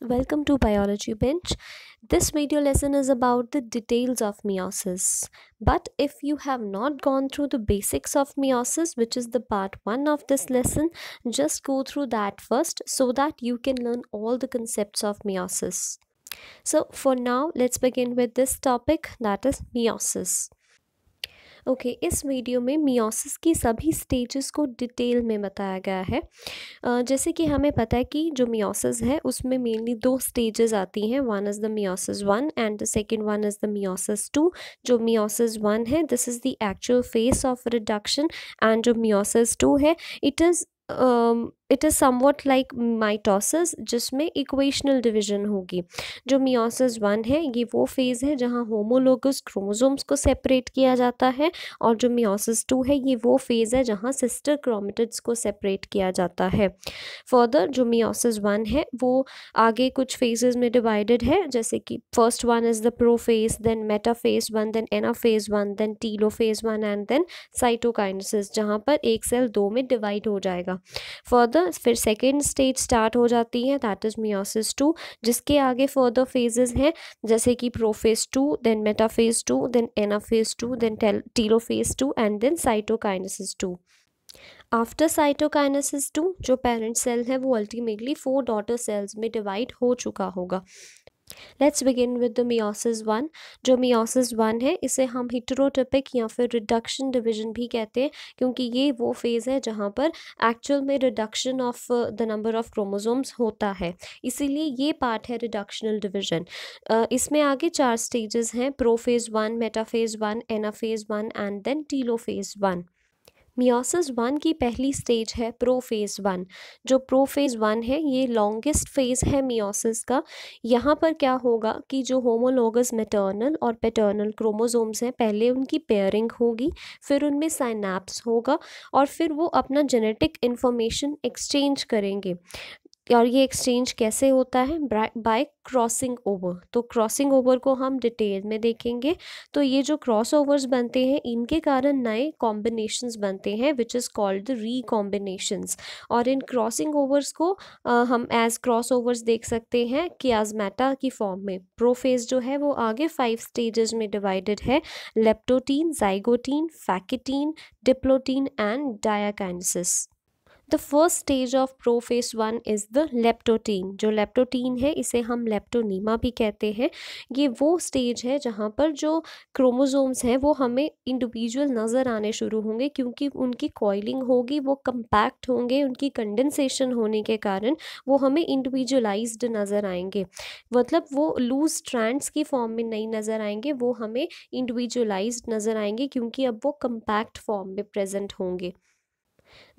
welcome to biology bench this video lesson is about the details of meiosis but if you have not gone through the basics of meiosis which is the part one of this lesson just go through that first so that you can learn all the concepts of meiosis so for now let's begin with this topic that is meiosis okay इस वीडियो में meiosis की सभी stages को detail में बताया गया है जैसे कि हमें पता है कि जो मियोसिस है उसमें मेनली दो स्टेजेस आती हैं one is the meiosis one and the second one is the meiosis two जो मियोसिस वन है this is the actual phase of reduction and जो मियोसिस टू है it is it is somewhat like mitosis जिसमें equational division होगी जो meiosis one है ये वो फेज़ है जहाँ होमोलोगस क्रोमोजोम्स को सेपरेट किया जाता है और जो मियोसिस टू है ये वो फेज़ है जहाँ सिस्टर क्रोमेटिड्स को सेपरेट किया जाता है फर्दर जो मियोसिस वन है वो आगे कुछ फेजेस में डिवाइडेड है जैसे कि first one is the prophase then metaphase one then anaphase one then telophase one and then cytokinesis जहाँ पर एक सेल दो में डिवाइड हो जाएगा फर्दर ना फिर सेकेंड स्टेज स्टार्ट हो जाती है दैट इज़ मियोसिस टू जिसके आगे फर्दर फेजेस हैं जैसे कि prophase two then metaphase two then anaphase two then telophase two and then cytokinesis two after cytokinesis two जो पेरेंट सेल है वो अल्टीमेटली फोर डॉटर सेल्स में डिवाइड हो चुका होगा let's begin with the meiosis one जो meiosis one है इसे हम हिटरोटिपिक या फिर रिडक्शन डिवीजन भी कहते हैं क्योंकि ये वो फेज़ है जहाँ पर एक्चुअल में reduction of the number of chromosomes होता है इसीलिए ये पार्ट है रिडक्शनल डिवीजन uh, इसमें आगे चार स्टेजेस हैं prophase one metaphase one anaphase one and then telophase one meiosis one की पहली स्टेज है प्रोफेज वन जो प्रोफेज वन है ये लॉन्गेस्ट फेज है मियोसिस का यहाँ पर क्या होगा कि जो होमोलोगस मेटर्नल और पेटर्नल क्रोमोसोम्स हैं पहले उनकी पेयरिंग होगी फिर उनमें साइनाप्स होगा और फिर वो अपना जेनेटिक इन्फॉर्मेशन एक्सचेंज करेंगे और ये एक्सचेंज कैसे होता है बाय क्रॉसिंग ओवर तो क्रॉसिंग ओवर को हम डिटेल में देखेंगे तो ये जो क्रॉस ओवर्स बनते हैं इनके कारण नए कॉम्बिनेशंस बनते हैं which is called recombinations और इन क्रॉसिंग ओवर्स को आ, हम एज क्रॉस ओवर्स देख सकते हैं आजमेटा की फॉर्म में प्रोफेज जो है वो आगे फाइव स्टेजेस में डिवाइडेड है leptotene zygotene pachytene diplotene and diakinesis the first stage of prophase one is the leptotene जो लेप्टोटीन है इसे हम लेप्टोनीमा भी कहते हैं ये वो स्टेज है जहाँ पर जो क्रोमोजोम्स हैं वो हमें इंडिविजुअल नज़र आने शुरू होंगे क्योंकि उनकी कॉइलिंग होगी वो कंपैक्ट होंगे उनकी कंडेंसेशन होने के कारण वो हमें इंडिविजुअलाइज्ड नज़र आएंगे मतलब वो लूज स्ट्रैंड्स की फॉर्म में नहीं नज़र आएंगे वो हमें इंडिविजुअलाइज नज़र आएंगे क्योंकि अब वो कंपैक्ट फॉर्म में प्रेजेंट होंगे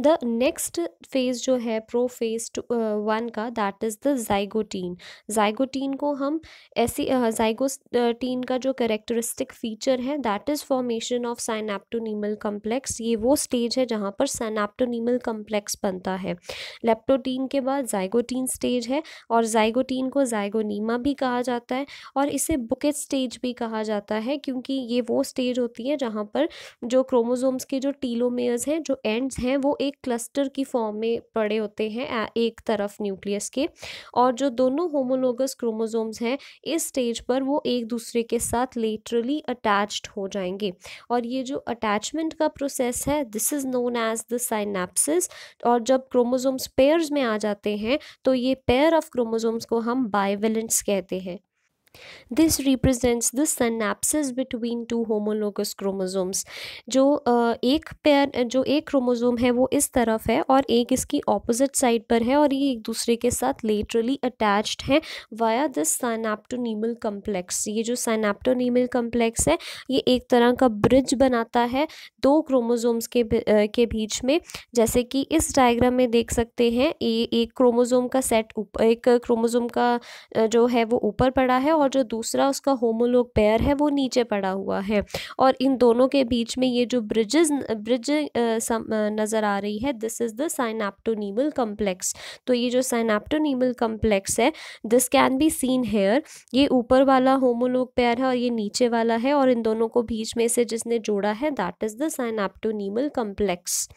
द नेक्स्ट फेज जो है प्रो फेज वन का that is the zygotene zygotene को हम ऐसी जाइगोटीन uh, का जो करेक्टरिस्टिक फीचर है that is formation of synaptonemal complex ये वो स्टेज है जहाँ पर साइनाप्टोनीमल कम्प्लेक्स बनता है लेप्टोटीन के बाद जाइगोटीन स्टेज है और जाइगोटीन को जाइगोनीमा भी कहा जाता है और इसे बुकेट स्टेज भी कहा जाता है क्योंकि ये वो स्टेज होती है जहाँ पर जो क्रोमोजोम्स के जो टीलोमेयर्स हैं जो एंड्स हैं वो एक क्लस्टर की फॉर्म में पड़े होते हैं एक तरफ न्यूक्लियस के और जो दोनों होमोलोगस क्रोमोजोम्स हैं इस स्टेज पर वो एक दूसरे के साथ लेटरली अटैच्ड हो जाएंगे और ये जो अटैचमेंट का प्रोसेस है this is known as the synapsis और जब क्रोमोजोम्स पेयर्स में आ जाते हैं तो ये पेयर ऑफ क्रोमोजोम्स को हम बाइवेलेंट्स कहते हैं this represents the synapsis between two homologous chromosomes जो एक पेयर जो एक क्रोमोजोम है वो इस तरफ है और एक इसकी ऑपोजिट साइड पर है और ये एक दूसरे के साथ लेटरली अटैच्ड है वाया दिस सनाप्टोनीमल कम्प्लेक्स ये जो सनेप्टोनीमल कम्प्लेक्स है ये एक तरह का ब्रिज बनाता है दो क्रोमोजोम्स के के बीच में जैसे कि इस डायग्राम में देख सकते हैं ये एक क्रोमोजोम का सेट एक क्रोमोजोम का जो है वो ऊपर पड़ा है और जो दूसरा उसका होमोलोग पेयर है वो नीचे पड़ा हुआ है और इन दोनों के बीच में ये जो ब्रिजेस ब्रिज नज़र आ रही है this is the synaptonemal complex तो ये जो साइनाप्टोनीमल कम्प्लेक्स है this can be seen here ये ऊपर वाला होमोलोग पेयर है और ये नीचे वाला है और इन दोनों को बीच में से जिसने जोड़ा है that is the synaptonemal complex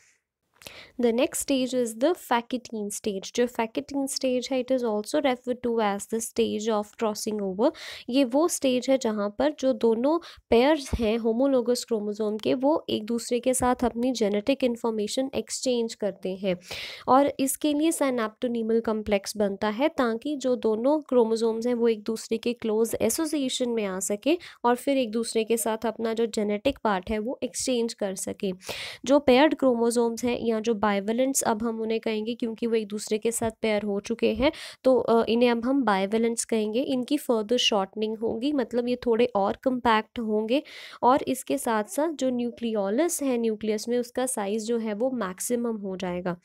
The next stage is the facetine stage. जो facetine stage है it is also referred to as the stage of crossing over. ये वो stage है जहाँ पर जो दोनों pairs हैं homologous chromosome के वो एक दूसरे के साथ अपनी genetic information exchange करते हैं और इसके लिए synaptonemal complex बनता है ताकि जो दोनों chromosomes हैं वो एक दूसरे के close association में आ सके और फिर एक दूसरे के साथ अपना जो genetic part है वो exchange कर सके जो paired chromosomes हैं या जो बायवेलेंट्स अब हम उन्हें कहेंगे क्योंकि वो एक दूसरे के साथ पेयर हो चुके हैं तो इन्हें अब हम बायवेलेंट्स कहेंगे इनकी फर्दर शॉर्टनिंग होगी मतलब ये थोड़े और कम्पैक्ट होंगे और इसके साथ साथ जो न्यूक्लियोलस है न्यूक्लियस में उसका साइज़ जो है वो मैक्सिमम हो जाएगा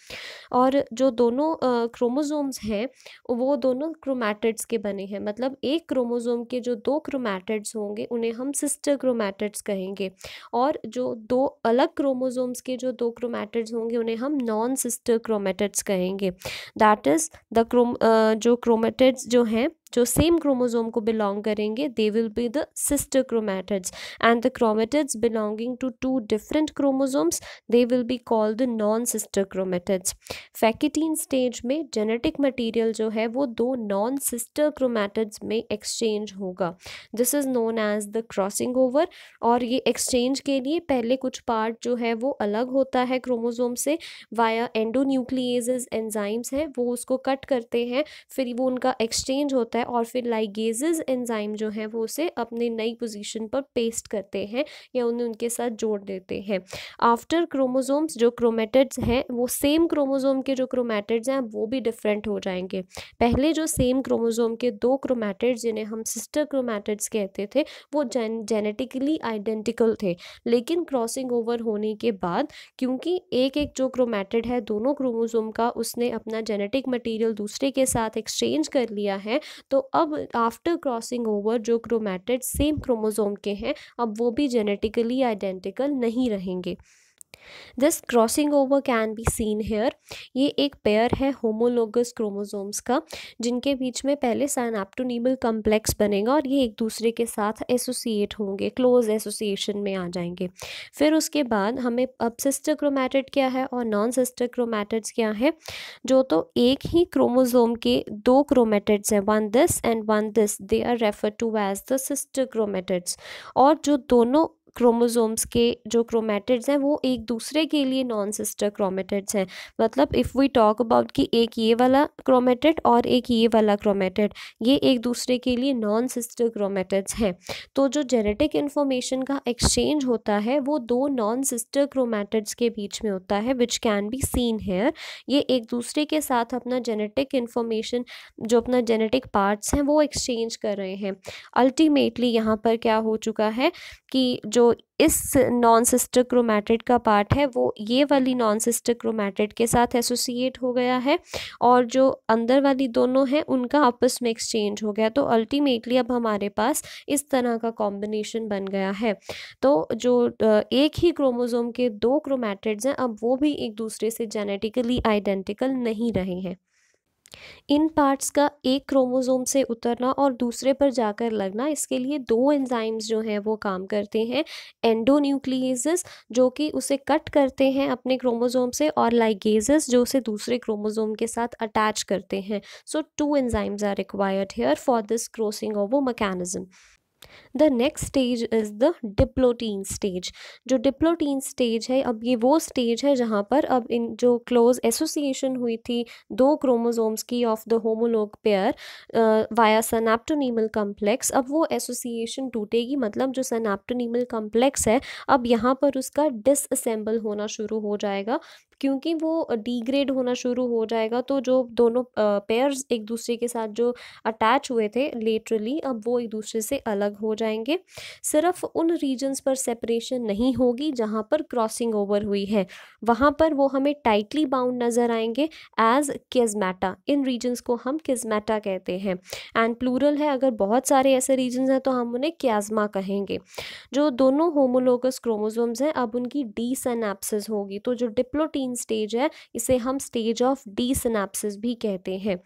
और जो दोनों क्रोमोजोम्स हैं वो दोनों क्रोमैटिड्स के बने हैं मतलब एक क्रोमोजोम के जो दो क्रोमैटिड्स होंगे उन्हें हम सिस्टर क्रोमैटिड्स कहेंगे और जो दो अलग क्रोमोजोम्स के जो दो क्रोमैटिड्स होंगे उन्हें हम हम नॉन सिस्टर क्रोमेटिड्स कहेंगे दैट इज़ द क्रोम जो क्रोमेटिड्स जो हैं जो सेम क्रोमोजोम को बिलोंग करेंगे they will be the sister chromatids and the chromatids belonging to two different chromosomes they will be called non sister chromatids pachytene stage में genetic material जो है वो दो नॉन सिस्टर क्रोमैटिड्स में exchange होगा this is known as the crossing over और ये exchange के लिए पहले कुछ पार्ट जो है वो अलग होता है क्रोमोजोम से वाया एंडोन्यूक्लिएज एंजाइम्स हैं वो उसको कट करते हैं फिर वो उनका एक्सचेंज होता है है और फिर लाइगेजेस एंजाइम जो है वो उसे अपने नई पोजीशन पर पेस्ट करते हैं या उन्हें उनके साथ जोड़ देते हैं आफ्टर क्रोमोजोम्स जो क्रोमेटिड्स हैं वो सेम क्रोमोजोम के जो क्रोमेटिड्स हैं वो भी डिफरेंट हो जाएंगे पहले जो सेम क्रोमोजोम के दो क्रोमेटिड जिन्हें हम सिस्टर क्रोमेटिड्स कहते थे वो जेन जेनेटिकली आइडेंटिकल थे लेकिन क्रॉसिंग ओवर होने के बाद क्योंकि एक एक जो क्रोमेटिड है दोनों क्रोमोजोम का उसने अपना जेनेटिक मटीरियल दूसरे के साथ एक्सचेंज कर लिया है तो अब आफ्टर क्रॉसिंग ओवर जो क्रोमैटिड सेम क्रोमोज़ोम के हैं अब वो भी जेनेटिकली आइडेंटिकल नहीं रहेंगे this crossing over can be seen here ये एक पेयर है होमोलोगस क्रोमोजोम्स का जिनके बीच में पहले सैनाप्टोनीबल कम्प्लेक्स बनेगा और ये एक दूसरे के साथ एसोसिएट होंगे क्लोज एसोसिएशन में आ जाएंगे फिर उसके बाद हमें अब सिस्टर क्रोमैटिड क्या है और नॉन सिस्टर क्रोमैटिड्स क्या है जो तो एक ही क्रोमोजोम के दो क्रोमेटिड्स हैं one this and one this they are refer to as the sister chromatids और जो दोनों क्रोमोजोम्स के जो क्रोमेटिड्स हैं वो एक दूसरे के लिए नॉन सिस्टर क्रोमेटिड्स हैं मतलब इफ़ वी टॉक अबाउट कि एक ये वाला क्रोमेटिड और एक ये वाला क्रोमेटिड ये एक दूसरे के लिए नॉन सिस्टर क्रोमेटिड्स हैं तो जो जेनेटिक इन्फॉर्मेशन का एक्सचेंज होता है वो दो नॉन सिस्टर क्रोमेटिड्स के बीच में होता है which can be seen here ये एक दूसरे के साथ अपना जेनेटिक इन्फॉर्मेशन जो अपना जेनेटिक पार्ट्स हैं वो एक्सचेंज कर रहे हैं अल्टीमेटली यहाँ पर क्या हो चुका है कि जो जो इस नॉन सिस्टर क्रोमैटिड का पार्ट है वो ये वाली नॉन सिस्टर क्रोमैटिड के साथ एसोसिएट हो गया है और जो अंदर वाली दोनों हैं उनका आपस में एक्सचेंज हो गया तो अल्टीमेटली अब हमारे पास इस तरह का कॉम्बिनेशन बन गया है तो जो एक ही क्रोमोज़ोम के दो क्रोमैटिड्स हैं अब वो भी एक दूसरे से जेनेटिकली आइडेंटिकल नहीं रहे हैं इन पार्ट्स का एक क्रोमोज़ोम से उतरना और दूसरे पर जाकर लगना इसके लिए दो एंजाइम्स जो हैं वो काम करते हैं एंडोन्यूक्लियेजेस जो कि उसे कट करते हैं अपने क्रोमोज़ोम से और लाइगेजेस जो उसे दूसरे क्रोमोज़ोम के साथ अटैच करते हैं so two enzymes are required here for this crossing वो mechanism the next stage is the diplotene stage जो डिप्लोटीन स्टेज है अब ये वो स्टेज है जहाँ पर अब इन जो क्लोज एसोसिएशन हुई थी दो क्रोमोजोम्स की of the homologue pair via synaptonemal complex अब वो एसोसिएशन टूटेगी मतलब जो सनाप्टोनीमल कम्प्लेक्स है अब यहाँ पर उसका डिसअसेंबल होना शुरू हो जाएगा क्योंकि वो डिग्रेड होना शुरू हो जाएगा तो जो दोनों पेयर्स एक दूसरे के साथ जो अटैच हुए थे लेटरली अब वो एक दूसरे से अलग हो जाएंगे सिर्फ उन रीजन्स पर सेपरेशन नहीं होगी जहाँ पर क्रॉसिंग ओवर हुई है वहाँ पर वो हमें टाइटली बाउंड नज़र आएंगे एज किजमेटा इन रीजन्स को हम किजमेटा कहते हैं एंड प्लूरल है अगर बहुत सारे ऐसे रीजन्स हैं तो हम उन्हें क्याजमा कहेंगे जो दोनों होमोलोगस क्रोमोजोम्स हैं अब उनकी डी होगी तो जो डिप्लोटीन मेन स्टेज है इसे हम स्टेज ऑफ डी सिनेप्सिस भी कहते हैं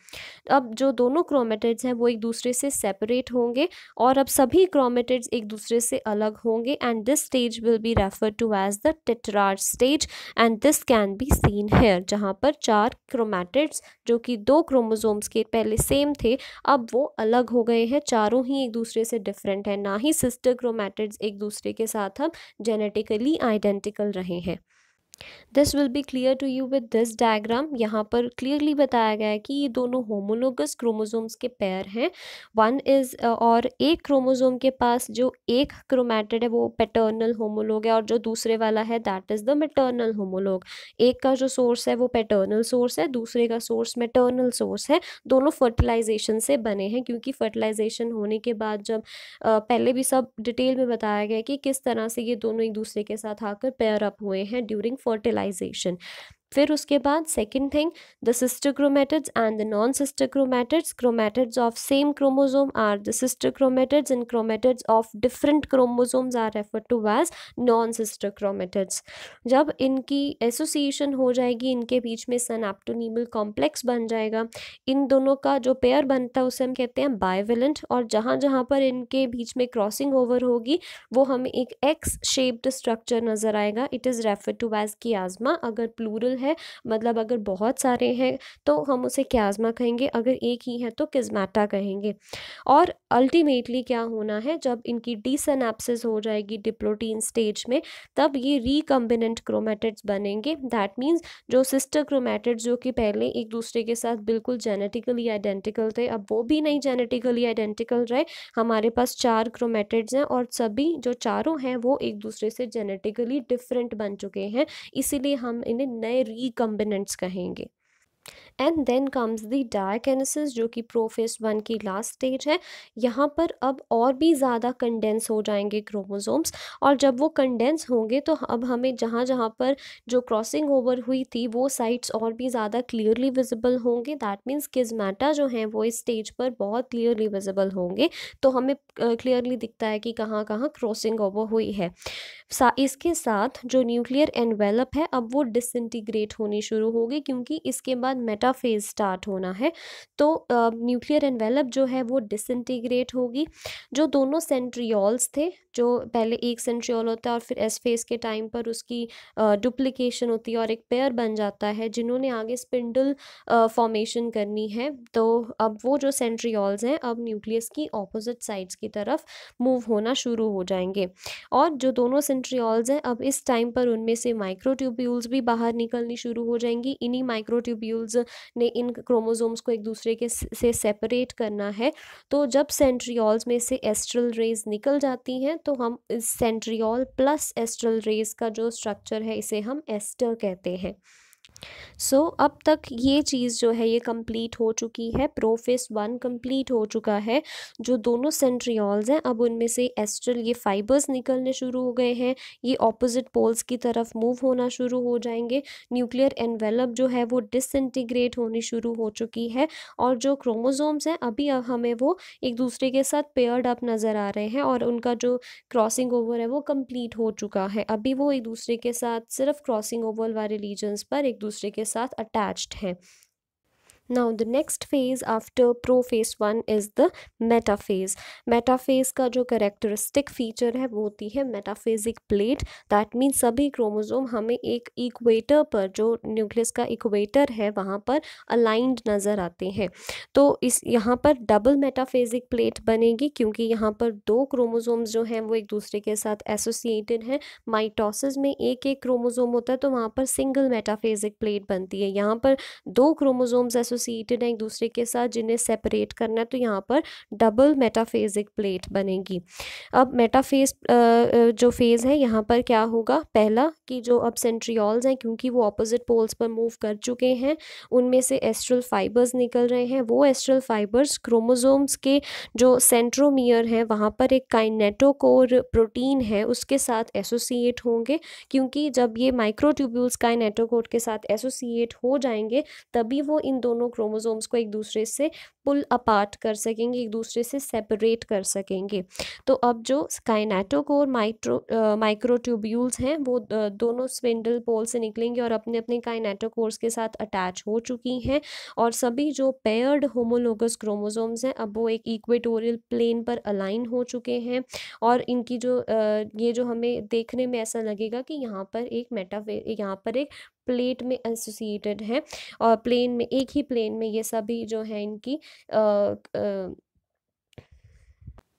अब जो दोनों क्रोमेटिड्स हैं वो एक दूसरे से सेपरेट होंगे और अब सभी क्रोमेटिड्स एक दूसरे से अलग होंगे and this stage will be refer to as the tetrad stage and this can be seen here जहाँ पर चार क्रोमेटिड्स जो कि दो क्रोमोजोम्स के पहले सेम थे अब वो अलग हो गए हैं चारों ही एक दूसरे से डिफरेंट हैं ना ही सिस्टर क्रोमेटिड्स एक दूसरे के साथ हम जेनेटिकली आइडेंटिकल रहे हैं this will be clear to you with this diagram यहाँ पर क्लियरली बताया गया है कि ये दोनों होमोलोगस क्रोमोजोम्स के पेयर हैं वन इज़ uh, और एक क्रोमोजोम के पास जो एक क्रोमैटेड है वो पेटर्नल होमोलोग है और जो दूसरे वाला है that is the maternal homologue एक का जो सोर्स है वो पेटर्नल सोर्स है दूसरे का सोर्स मेटर्नल सोर्स है दोनों फर्टिलाइजेशन से बने हैं क्योंकि फर्टिलाइजेशन होने के बाद जब uh, पहले भी सब डिटेल में बताया गया कि किस तरह से ये दोनों एक दूसरे के साथ आकर पेयर अप हुए हैं ड्यूरिंग fertilization फिर उसके बाद second thing the sister chromatids and the non sister chromatids chromatids of same chromosome are the sister chromatids and chromatids of different chromosomes are refer to as non sister chromatids जब इनकी association हो जाएगी इनके बीच में एप्टोनिमल complex बन जाएगा इन दोनों का जो पेयर बनता है उसे हम कहते हैं बायोवेलेंट और जहाँ जहाँ पर इनके बीच में क्रॉसिंग ओवर होगी वो हमें एक एक्स शेप्ड स्ट्रक्चर नज़र आएगा it is refer to as chiasma अगर प्लूरल है मतलब अगर बहुत सारे हैं तो हम उसे क्याजमा कहेंगे अगर एक ही है तो किस्मेटा कहेंगे और अल्टीमेटली क्या होना है जब इनकी डिसनेप्सिस हो जाएगी डिप्लोटीन स्टेज में तब ये रिकम्बिनेंट क्रोमेटिड्स बनेंगे दैट मीन्स जो सिस्टर क्रोमेटिड जो कि पहले एक दूसरे के साथ बिल्कुल जेनेटिकली आइडेंटिकल थे अब वो भी नहीं जेनेटिकली आइडेंटिकल रहे हमारे पास चार क्रोमेटिड्स हैं और सभी जो चारों हैं वो एक दूसरे से जेनेटिकली डिफरेंट बन चुके हैं इसीलिए हम इन्हें नए रिकम्बिनेंट्स e कहेंगे and then comes the diakinesis जो कि प्रोफेस वन की लास्ट स्टेज है यहाँ पर अब और भी ज़्यादा कंडेंस हो जाएंगे क्रोमोसोम्स और जब वो कंडेंस होंगे तो अब हमें जहाँ जहाँ पर जो क्रॉसिंग ओवर हुई थी वो साइट्स और भी ज़्यादा क्लियरली विजिबल होंगे दैट मीन्स किजमेटा जो हैं वो इस स्टेज पर बहुत क्लियरली विजिबल होंगे तो हमें क्लियरली दिखता है कि कहाँ कहाँ क्रॉसिंग ओवर हुई है सा, इसके साथ जो न्यूक्लियर एनवेलप है अब वो डिसइंटीग्रेट होनी शुरू होगी क्योंकि इसके बाद मेटा बीटा फेज़ स्टार्ट होना है तो न्यूक्लियर एनवेलप जो है वो डिसइंटीग्रेट होगी जो दोनों सेंट्रियॉल्स थे जो पहले एक सेंट्रियॉल होता है और फिर एस फेज के टाइम पर उसकी uh, होती है और एक पेयर बन जाता है जिन्होंने आगे स्पिंडल फॉर्मेशन करनी है तो अब वो जो सेंट्रियॉल्स हैं अब न्यूक्लियस की ऑपोजिट साइड्स की तरफ मूव होना शुरू हो जाएंगे और जो दोनों सेंट्रियोल्स हैं अब इस टाइम पर उनमें से माइक्रोट्यूब्यूल्स भी बाहर निकलनी शुरू हो जाएंगी इन्हीं माइक्रोट्यूब्यूल्स ने इन क्रोमोजोम्स को एक दूसरे के से सेपरेट करना है तो जब सेंट्रियॉल्स में से एस्ट्रल रेज निकल जाती हैं तो हम इस सेंट्रियॉल प्लस एस्ट्रल रेज का जो स्ट्रक्चर है इसे हम एस्टर कहते हैं सो so, अब तक ये चीज़ जो है ये कंप्लीट हो चुकी है प्रोफेस वन कंप्लीट हो चुका है जो दोनों सेंट्रियॉल्स हैं अब उनमें से एस्ट्रल ये फाइबर्स निकलने शुरू हो गए हैं ये ऑपोजिट पोल्स की तरफ मूव होना शुरू हो जाएंगे न्यूक्लियर एनवेलप जो है वो डिसइंटीग्रेट होनी शुरू हो चुकी है और जो क्रोमोजोम्स हैं अभी अब हमें वो एक दूसरे के साथ पेयर्ड अप नज़र आ रहे हैं और उनका जो क्रॉसिंग ओवर है वो कम्प्लीट हो चुका है अभी वो एक दूसरे के साथ सिर्फ क्रॉसिंग ओवर वाले रीजन्स पर एक दूसरे के साथ अटैच्ड हैं now the next phase after pro phase one is the metaphase metaphase का जो करेक्टरिस्टिक फीचर है वो होती है मेटाफेजिक प्लेट दैट मीन सभी क्रोमोजोम हमें एक इक्वेटर पर जो न्यूक्लियस का इक्वेटर है वहाँ पर अलाइंड नज़र आते हैं तो इस यहाँ पर डबल मेटाफेजिक प्लेट बनेगी क्योंकि यहाँ पर दो क्रोमोजोम्स जो हैं वो एक दूसरे के साथ एसोसिएटेड हैं माइटोसिस में एक एक क्रोमोजोम होता है तो वहाँ पर सिंगल मेटाफेजिक प्लेट बनती है यहाँ पर दो क्रोमोजोम्स एसोसिएटेड हैं एक दूसरे के साथ जिन्हें सेपरेट करना है तो यहाँ पर डबल मेटाफेजिक प्लेट बनेगी अब मेटाफेज जो फेज़ है यहाँ पर क्या होगा पहला कि जो अब सेंट्रियॉल्स हैं क्योंकि वो अपोजिट पोल्स पर मूव कर चुके हैं उनमें से एस्ट्रल फाइबर्स निकल रहे हैं वो एस्ट्रल फाइबर्स क्रोमोजोम्स के जो सेंट्रोमियर हैं वहाँ पर एक काइनेटोकोर प्रोटीन है उसके साथ एसोसिएट होंगे क्योंकि जब ये माइक्रोट्यूब्यूल्स काइनेटोकोर के साथ एसोसिएट हो जाएंगे तभी वो इन दोनों दोनों क्रोमोसोम्स को एक दूसरे से पुल अपार्ट कर सकेंगे एक दूसरे से सेपरेट कर सकेंगे तो अब जो स्काइनेटोकोर माइक्रो माइक्रोट्यूब्यूल्स हैं वो दोनों स्पिंडल पोल से निकलेंगे और अपने अपने काइनेटोकोर्स के साथ अटैच हो चुकी हैं और सभी जो पेयर्ड होमोलोगस क्रोमोसोम्स हैं अब वो एक इक्वेटोरियल प्लेन पर अलाइन हो चुके हैं और इनकी जो ये जो हमें देखने में ऐसा लगेगा कि यहाँ पर एक मेटाफे यहाँ पर एक प्लेट में एसोसिएटेड हैं और प्लेन में एक ही प्लेन में ये सभी जो है इनकी आ, आ,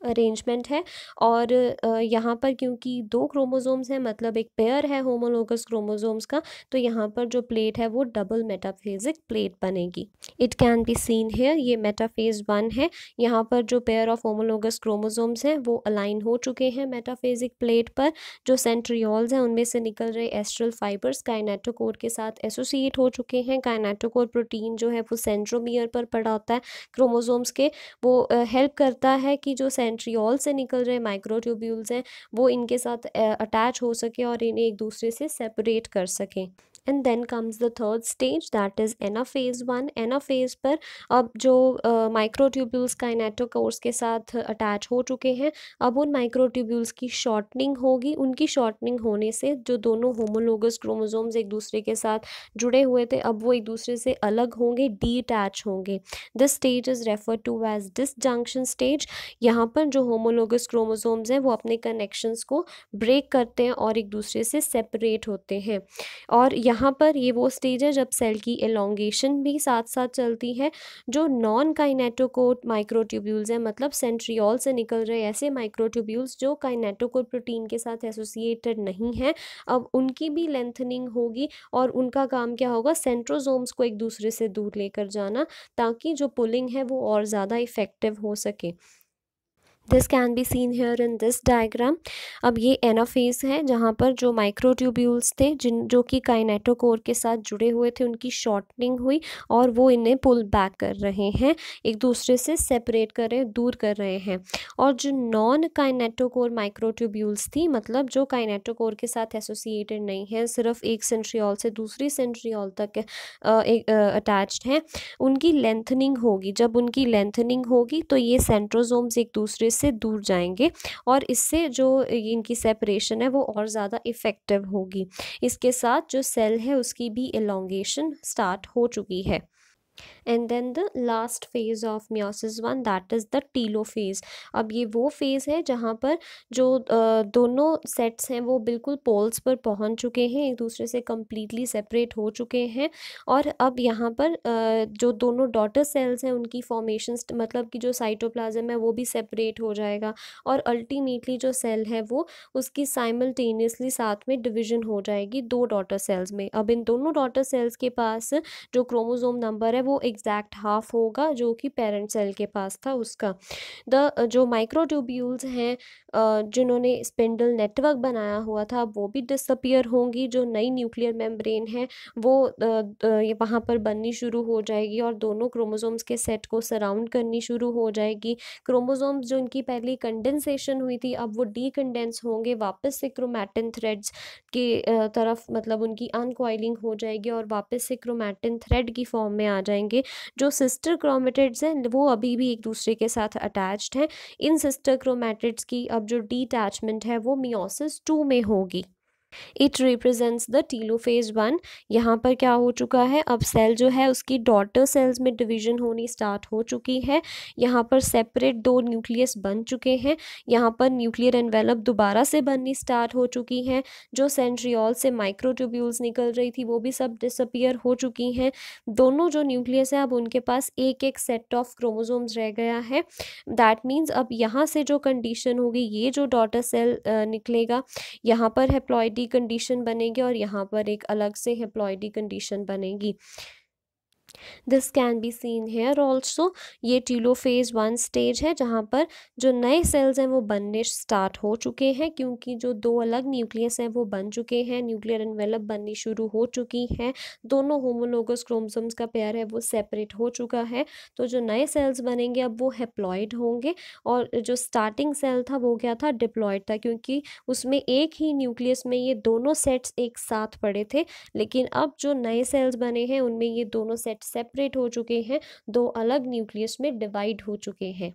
अरेंजमेंट है और यहाँ पर क्योंकि दो क्रोमोसोम्स हैं मतलब एक पेयर है होमोलोगस क्रोमोसोम्स का तो यहाँ पर जो प्लेट है वो डबल मेटाफेजिक प्लेट बनेगी it can be seen here ये मेटाफेज वन है यहाँ पर जो पेयर ऑफ होमोलोगस क्रोमोसोम्स हैं वो अलाइन हो चुके हैं मेटाफेजिक प्लेट पर जो सेंट्रियॉल्स हैं उनमें से निकल रहे एस्ट्रल फाइबर्स काइनेटोकोर के साथ एसोसिएट हो चुके हैं काइनेटोकोर प्रोटीन जो है वो सेंट्रोमियर पर पड़ा होता है क्रोमोजोम्स के वो हेल्प करता है कि जो सेंट्रियोल से निकल रहे माइक्रोट्यूब्यूल्स हैं वो इनके साथ अटैच हो सके और इन्हें एक दूसरे से सेपरेट कर सकें and then comes the third stage that is phase one phase पर अब जो माइक्रोट्यूब्यूल्स uh, काइनेटोकोर्स के साथ अटैच हो चुके हैं अब उन माइक्रोट्यूब्यूल्स की शॉर्टनिंग होगी उनकी शॉर्टनिंग होने से जो दोनों होमोलोगस क्रोमोजोम्स एक दूसरे के साथ जुड़े हुए थे अब वो एक दूसरे से अलग होंगे डी अटैच होंगे this stage is refer to as disjunction stage यहाँ पर जो होमोलोगस क्रोमोजोम्स हैं वो अपने कनेक्शंस को ब्रेक करते हैं और एक दूसरे से सेपरेट होते हैं और यहाँ यहाँ पर ये वो स्टेज है जब सेल की एलोंगेशन भी साथ साथ चलती है जो नॉन काइनेटोकोट माइक्रोट्यूब्यूल्स हैं मतलब सेंट्रियोल से निकल रहे ऐसे माइक्रोट्यूब्यूल्स जो काइनेटोकोट प्रोटीन के साथ एसोसिएटेड नहीं हैं अब उनकी भी लेंथनिंग होगी और उनका काम क्या होगा सेंट्रोजोम्स को एक दूसरे से दूर लेकर जाना ताकि जो पुलिंग है वो और ज़्यादा इफ़ेक्टिव हो सके this can be seen here in this diagram अब ये एनाफेज है जहाँ पर जो माइक्रोट्यूब्यूल्स थे जिन जो कि काइनेटोकोर के साथ जुड़े हुए थे उनकी शॉर्टनिंग हुई और वो इन्हें पुल बैक कर रहे हैं एक दूसरे से सेपरेट कर रहे दूर कर रहे हैं और जो नॉन काइनेटोकोर माइक्रोट्यूब्यूल्स थी मतलब जो काइनेटोकोर के साथ एसोसिएटेड नहीं है सिर्फ एक सेंट्रियॉल से दूसरी सेंट्रियॉल तक अटैच्ड हैं उनकी लेंथनिंग होगी जब उनकी लेंथनिंग होगी तो ये सेंट्रोजोम्स एक दूसरे इससे दूर जाएंगे और इससे जो इनकी सेपरेशन है वो और ज़्यादा इफ़ेक्टिव होगी इसके साथ जो सेल है उसकी भी एलोंगेशन स्टार्ट हो चुकी है and then the last phase of meiosis one that is the telophase अब ये वो फेज़ है जहाँ पर जो दोनों सेट्स हैं वो बिल्कुल पोल्स पर पहुँच चुके हैं एक दूसरे से कम्प्लीटली सेपरेट हो चुके हैं और अब यहाँ पर जो दोनों डॉटर सेल्स हैं उनकी फॉर्मेशन मतलब कि जो साइटोप्लाजम है वो भी सेपरेट हो जाएगा और अल्टीमेटली जो सेल है वो उसकी साइमल्टेनियसली साथ में डिविजन हो जाएगी दो डॉटर सेल्स में अब इन दोनों डॉटर सेल्स के पास जो क्रोमोजोम नंबर है वो एक एग्जैक्ट हाफ होगा जो कि पेरेंट सेल के पास था उसका द जो माइक्रोट्यूब्यूल्स हैं जिन्होंने स्पिंडल नेटवर्क बनाया हुआ था वो भी डिसअपियर होंगी जो नई न्यूक्लियर मेम्ब्रेन है वो ये वहाँ पर बननी शुरू हो जाएगी और दोनों क्रोमोजोम्स के सेट को सराउंड करनी शुरू हो जाएगी क्रोमोजोम्स जो इनकी पहली कंडेंसेशन हुई थी अब वो डीकंडेंस होंगे वापस से क्रोमैटिन थ्रेड्स के तरफ मतलब उनकी अनकॉइलिंग हो जाएगी और वापस से क्रोमैटिन थ्रेड की फॉर्म में आ जाएंगे जो सिस्टर क्रोमेटिड्स हैं वो अभी भी एक दूसरे के साथ अटैच्ड हैं इन सिस्टर क्रोमेटिड्स की अब जो डिटैचमेंट है वो मियोसिस टू में होगी it represents the telophase one यहाँ पर क्या हो चुका है अब सेल जो है उसकी डॉटर सेल्स में डिवीजन होनी स्टार्ट हो चुकी है यहाँ पर सेपरेट दो न्यूक्लियस बन चुके हैं यहाँ पर न्यूक्लियर एनवेलप दोबारा से बननी स्टार्ट हो चुकी हैं जो सेंट्रियोल से माइक्रोट्यूब्यूल्स निकल रही थी वो भी सब डिसअपियर हो चुकी हैं दोनों जो न्यूक्लियस है अब उनके पास एक एक सेट ऑफ क्रोमोजोम्स रह गया है दैट मीन्स अब यहाँ से जो कंडीशन होगी ये जो डॉटर सेल निकलेगा यहाँ पर हेप्लॉइड हेप्लॉयडी कंडीशन बनेगी और यहाँ पर एक अलग से हेप्लॉयडी कंडीशन बनेगी this can be seen here also ये टीलोफेज वन स्टेज है जहाँ पर जो नए सेल्स हैं वो बनने स्टार्ट हो चुके हैं क्योंकि जो दो अलग न्यूक्लियस हैं वो बन चुके हैं न्यूक्लियर इन्वेलप बननी शुरू हो चुकी हैं दोनों होमोलोगस क्रोमसोम्स का पेयर है वो सेपरेट हो चुका है तो जो नए सेल्स बनेंगे अब वो हेप्लॉयड होंगे और जो स्टार्टिंग सेल था वो क्या था डिप्लॉयड था क्योंकि उसमें एक ही न्यूक्लियस में ये दोनों सेट्स एक साथ पड़े थे लेकिन अब जो नए सेल्स बने हैं उनमें ये दोनों सेट्स सेपरेट हो चुके हैं दो अलग न्यूक्लियस में डिवाइड हो चुके हैं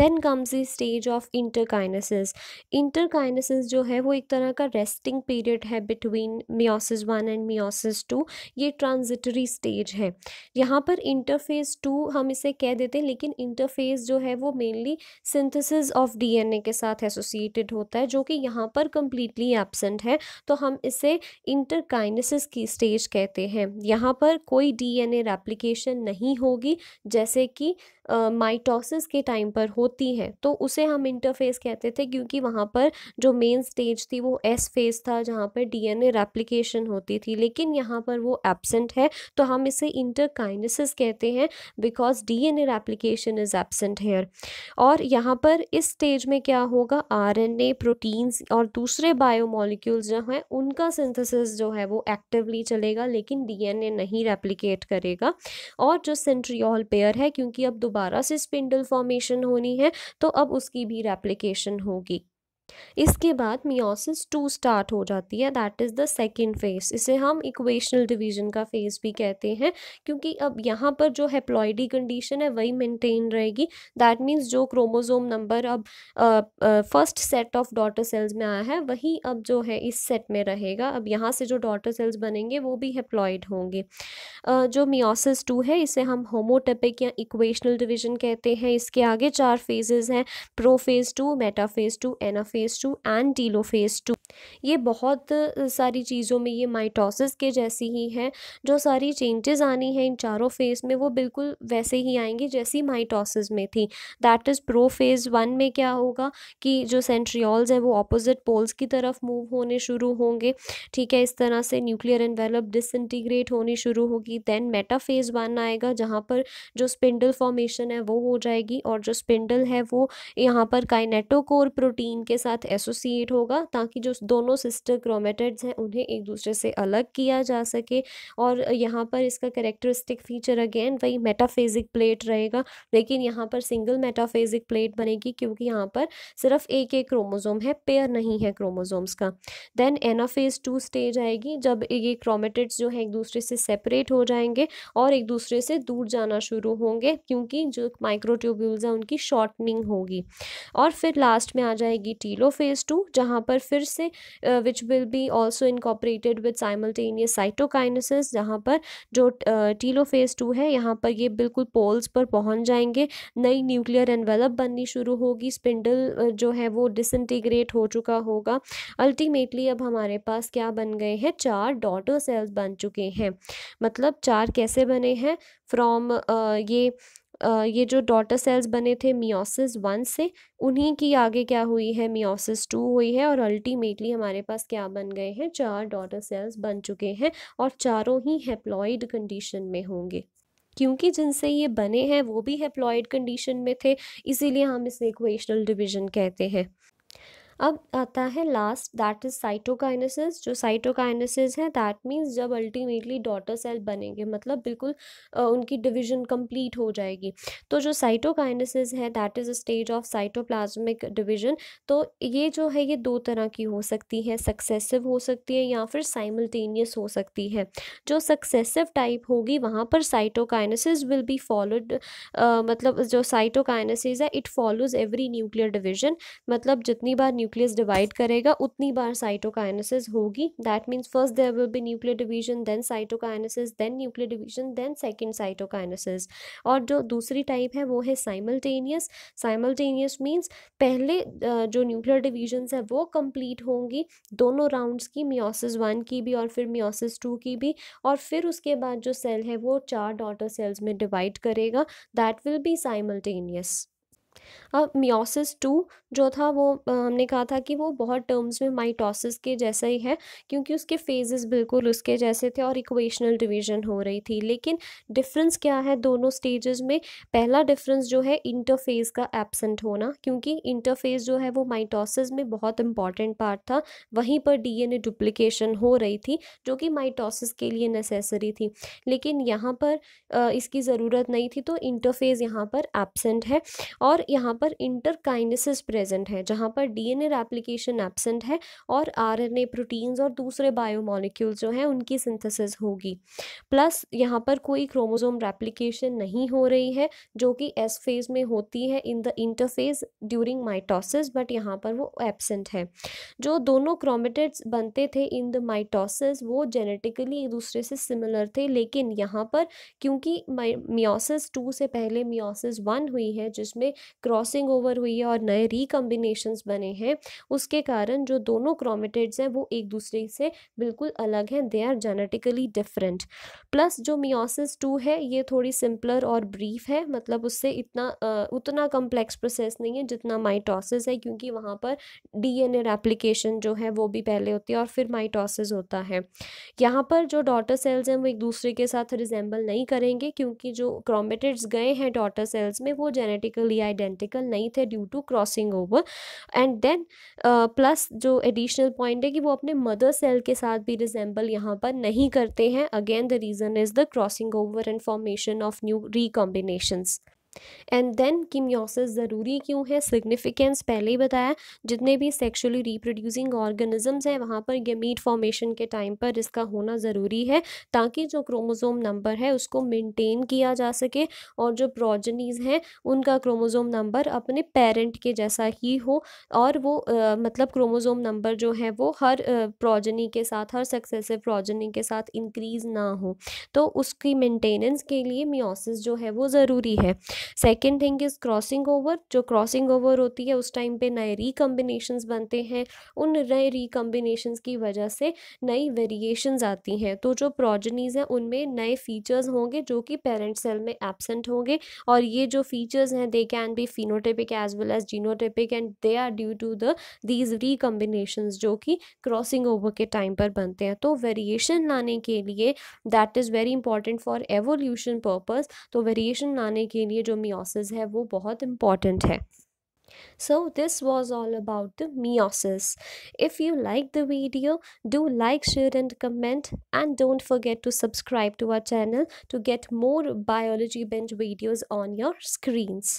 then comes the stage of interkinesis interkinesis जो है वो एक तरह का रेस्टिंग पीरियड है between meiosis one and meiosis two ये ट्रांजिटरी स्टेज है यहाँ पर इंटरफेज टू हम इसे कह देते हैं लेकिन इंटरफेज जो है वो मेनली सिंथेसिस ऑफ डीएनए के साथ एसोसिएटेड होता है जो कि यहाँ पर कंप्लीटली एबसेंट है तो हम इसे इंटरकाइनसिस की स्टेज कहते हैं यहाँ पर कोई ए रेप्लीकेशन नहीं होगी जैसे कि माइटोसिस के टाइम पर होती हैं तो उसे हम इंटरफेस कहते थे क्योंकि वहाँ पर जो मेन स्टेज थी वो एस फेज था जहाँ पर डीएनए रेप्लिकेशन होती थी लेकिन यहाँ पर वो एबसेंट है तो हम इसे इंटरकाइनेसिस कहते हैं because DNA replication is absent here और यहाँ पर इस स्टेज में क्या होगा आरएनए प्रोटीन्स और दूसरे बायोमोलिक्यूल्स जो हैं उनका सिंथेसिस जो है वो एक्टिवली चलेगा लेकिन ए नहीं रेप्लीकेट करेगा और जो सेंट्रियोल पेयर है क्योंकि अब दोबारा दोबारा से स्पिंडल फॉर्मेशन होनी है तो अब उसकी भी रेप्लीकेशन होगी इसके बाद मियोसिस टू स्टार्ट हो जाती है that is the second phase इसे हम इक्वेशनल डिवीजन का फेज भी कहते हैं क्योंकि अब यहाँ पर जो हैप्लॉयडी कंडीशन है वही मेंटेन रहेगी दैट मीन्स जो क्रोमोजोम नंबर अब first set of daughter cells में आया है वही अब जो है इस सेट में रहेगा अब यहाँ से जो डॉटर सेल्स बनेंगे वो भी हेप्लॉयड होंगे uh, जो मियोसिस टू है इसे हम होमोटेपिक या इक्वेशनल डिवीजन कहते हैं इसके आगे चार फेजेज़ हैं prophase two metaphase two anaphase phase 2 and telophase 2. ये बहुत सारी चीज़ों में ये माइटोसिस के जैसी ही हैं जो सारी चेंजेस आनी हैं इन चारों फेज़ में वो बिल्कुल वैसे ही आएंगी जैसी माइटोसिस में थी that is prophase one में क्या होगा कि जो सेंट्रियोल्स हैं वो ऑपोजिट पोल्स की तरफ मूव होने शुरू होंगे ठीक है इस तरह से न्यूक्लियर एनवेलप इंटीग्रेट होनी शुरू होगी देन मेटा फेज़ वन आएगा जहाँ पर जो स्पिंडल फॉर्मेशन है वो हो जाएगी और जो स्पिंडल है वो यहाँ पर काइनेटोकोर प्रोटीन के साथ एसोसिएट होगा ताकि जो दोनों सिस्टर क्रोमेटेड्स हैं उन्हें एक दूसरे से अलग किया जा सके और यहाँ पर इसका करेक्टरिस्टिक फीचर अगेन वही मेटाफेजिक प्लेट रहेगा लेकिन यहाँ पर सिंगल मेटाफेजिक प्लेट बनेगी क्योंकि यहाँ पर सिर्फ एक एक क्रोमोजोम है पेयर नहीं है क्रोमोजोम्स का देन एनाफेज टू स्टेज आएगी जब ये क्रोमेटेड्स जो हैं एक दूसरे से सेपरेट हो जाएंगे और एक दूसरे से दूर जाना शुरू होंगे क्योंकि जो माइक्रोट्यूब्यूल्स हैं उनकी शॉर्टनिंग होगी और फिर लास्ट में आ जाएगी टीलो फेज टू जहाँ पर फिर से which will be also incorporated with simultaneous cytokinesis जहाँ पर जो टीलो फेज टू है यहाँ पर ये बिल्कुल पोल्स पर पहुँच जाएंगे नई न्यूक्लियर एनवेलप बननी शुरू होगी स्पिंडल uh, जो है वो डिसइंटीग्रेट हो चुका होगा अल्टीमेटली अब हमारे पास क्या बन गए हैं चार डॉटर सेल्स बन चुके हैं मतलब चार कैसे बने हैं फ्रॉम uh, ये ये जो डॉटर सेल्स बने थे मियोसिस वन से उन्हीं की आगे क्या हुई है मियोसिस टू हुई है और अल्टीमेटली हमारे पास क्या बन गए हैं चार डॉटर सेल्स बन चुके हैं और चारों ही हेप्लॉइड कंडीशन में होंगे क्योंकि जिनसे ये बने हैं वो भी हेप्लॉइड कंडीशन में थे इसीलिए हम इसे इक्वेशनल डिवीजन कहते हैं अब आता है लास्ट दैट इज़ साइटोकाइनेसिस जो साइटोकाइनेसिस है दैट मींस जब अल्टीमेटली डॉटर सेल बनेंगे मतलब बिल्कुल उनकी डिवीजन कंप्लीट हो जाएगी तो जो साइटोकाइनेसिस है that is a stage of cytoplasmic division तो ये जो है ये दो तरह की हो सकती है सक्सेसिव हो सकती है या फिर साइमल्टेनियस हो सकती है जो सक्सेसिव टाइप होगी वहाँ पर साइटोकाइनेसिस विल बी फॉलोड मतलब जो साइटोकाइनेसिस है it follows every nuclear division मतलब जितनी बार न्यूक्लियस डिवाइड करेगा उतनी बार साइटोकाइनेसिस होगी that means first there will be nuclear division then cytokinesis then nuclear division then second cytokinesis और जो दूसरी टाइप है वो है साइमल्टेनियस साइमल्टेनियस मीन्स पहले जो न्यूक्लियर डिवीजन्स है वो कंप्लीट होंगी दोनों राउंड्स की मियोसिस वन की भी और फिर मियोसिस टू की भी और फिर उसके बाद जो सेल है वो चार डॉटर सेल्स में डिवाइड करेगा दैट विल बी साइमल्टेनियस अब मियोसिस टू जो था वो हमने कहा था कि वो बहुत टर्म्स में माइटोसिस के जैसा ही है क्योंकि उसके फेजेस बिल्कुल उसके जैसे थे और इक्वेशनल डिवीजन हो रही थी लेकिन डिफरेंस क्या है दोनों स्टेजेस में पहला डिफरेंस जो है इंटरफेज का एबसेंट होना क्योंकि इंटरफेज जो है वो माइटोसिस में बहुत इंपॉर्टेंट पार्ट था वहीं पर डी एन डुप्लीकेशन हो रही थी जो कि माइटोसिस के लिए नेसेसरी थी लेकिन यहाँ पर इसकी ज़रूरत नहीं थी तो इंटरफेज यहाँ पर एबसेंट है और यहाँ पर इंटरकाइनेसिस प्रेजेंट है जहाँ पर डीएनए रेप्लिकेशन एबसेंट है और आरएनए प्रोटीन्स और दूसरे बायोमोलिक्यूल जो हैं उनकी सिंथेसिस होगी प्लस यहाँ पर कोई क्रोमोजोम रेप्लिकेशन नहीं हो रही है जो कि एस फेज में होती है in the interphase during mitosis but यहाँ पर वो एबसेंट है जो दोनों क्रोमेटेड्स बनते थे इन द माइटोसिस वो जेनेटिकली एक दूसरे से सिमिलर थे लेकिन यहाँ पर क्योंकि मियोसिस टू से पहले मियोसिस वन हुई है जिसमें क्रॉसिंग ओवर हुई है और नए रिकम्बिनेशन बने हैं उसके कारण जो दोनों क्रोमेटेड्स हैं वो एक दूसरे से बिल्कुल अलग हैं they are genetically different plus जो मियोसिस टू है ये थोड़ी सिंपलर और ब्रीफ है मतलब उससे इतना उतना कम्प्लेक्स प्रोसेस नहीं है जितना माइटोसिस है क्योंकि वहाँ पर डी डीएनए एप्लीकेशन जो है वो भी पहले होती है और फिर माइटोसिस होता है यहाँ पर जो डॉटर सेल्स हैं वो एक दूसरे के साथ रिजेंबल नहीं करेंगे क्योंकि जो क्रोमेटेड्स गए हैं डॉटर सेल्स में वो जेनेटिकली आइडेंटिटी आइडेंटिकल नहीं थे due to crossing over and then plus जो एडिशनल पॉइंट है कि वो अपने मदर सेल के साथ भी रिजेंबल यहाँ पर नहीं करते हैं again the reason is the crossing over and formation of new recombinations and then कीमियोसिस ज़रूरी क्यों है सिग्निफिकेंस पहले ही बताया जितने भी सेक्शुअली रिप्रोड्यूसिंग ऑर्गेनिजम्स हैं वहाँ पर गेमीट फॉर्मेशन के टाइम पर इसका होना ज़रूरी है ताकि जो क्रोमोज़ोम नंबर है उसको मेंटेन किया जा सके और जो प्रोजनीज हैं उनका क्रोमोज़ोम नंबर अपने पेरेंट के जैसा ही हो और वो आ, मतलब क्रोमोज़ोम नंबर जो है वो हर प्रोजनी के साथ हर सक्सेसिव प्रोजनी के साथ इंक्रीज़ ना हो तो उसकी मेनटेनेंस के लिए मियोसिस जो है वो ज़रूरी है second thing is crossing over जो क्रॉसिंग ओवर होती है उस टाइम पे नए रिकम्बिनेशन बनते हैं उन नए रिकम्बिनेशन की वजह से नई वेरिएशन आती हैं तो जो प्रोजनीज़ हैं उनमें नए फीचर्स होंगे जो कि पेरेंट सेल में एबसेंट होंगे और ये जो फीचर्स हैं they can be phenotypic as well as genotypic and they are due to the these recombination जो कि क्रॉसिंग ओवर के टाइम पर बनते हैं तो वेरिएशन लाने के लिए that is very important for evolution purpose तो वेरिएशन लाने के लिए जो मियोसिस है वो बहुत इम्पॉर्टेंट है so this was all about the meiosis if you like the video do like share and comment and don't forget to subscribe to our channel to get more biology bench videos on your screens